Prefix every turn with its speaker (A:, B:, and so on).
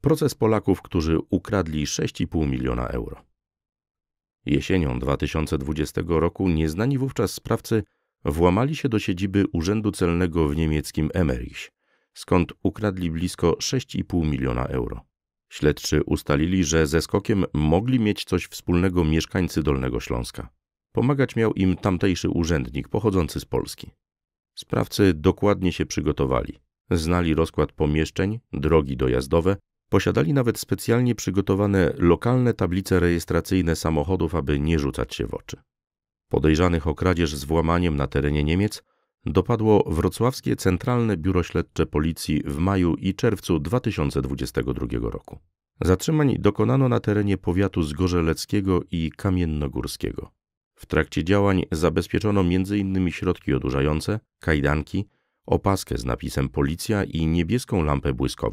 A: Proces Polaków, którzy ukradli 6,5 miliona euro. Jesienią 2020 roku nieznani wówczas sprawcy włamali się do siedziby Urzędu Celnego w niemieckim Emmerich, skąd ukradli blisko 6,5 miliona euro. Śledczy ustalili, że ze skokiem mogli mieć coś wspólnego mieszkańcy Dolnego Śląska. Pomagać miał im tamtejszy urzędnik pochodzący z Polski. Sprawcy dokładnie się przygotowali. Znali rozkład pomieszczeń, drogi dojazdowe, Posiadali nawet specjalnie przygotowane lokalne tablice rejestracyjne samochodów, aby nie rzucać się w oczy. Podejrzanych o kradzież z włamaniem na terenie Niemiec dopadło Wrocławskie Centralne Biuro Śledcze Policji w maju i czerwcu 2022 roku. Zatrzymań dokonano na terenie powiatu zgorzeleckiego i kamiennogórskiego. W trakcie działań zabezpieczono m.in. środki odurzające, kajdanki, opaskę z napisem Policja i niebieską lampę błyskową.